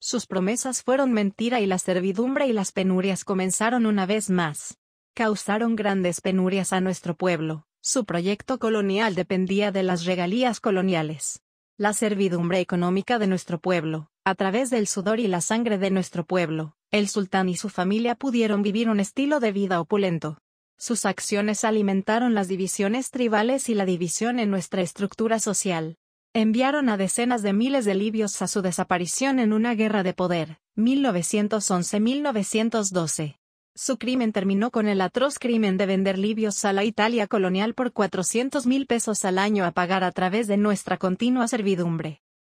Sus promesas fueron mentira y la servidumbre y las penurias comenzaron una vez más. Causaron grandes penurias a nuestro pueblo. Su proyecto colonial dependía de las regalías coloniales. La servidumbre económica de nuestro pueblo, a través del sudor y la sangre de nuestro pueblo, el sultán y su familia pudieron vivir un estilo de vida opulento. Sus acciones alimentaron las divisiones tribales y la división en nuestra estructura social enviaron a decenas de miles de libios a su desaparición en una guerra de poder, 1911-1912. Su crimen terminó con el atroz crimen de vender libios a la Italia colonial por 400 mil pesos al año a pagar a través de nuestra continua servidumbre.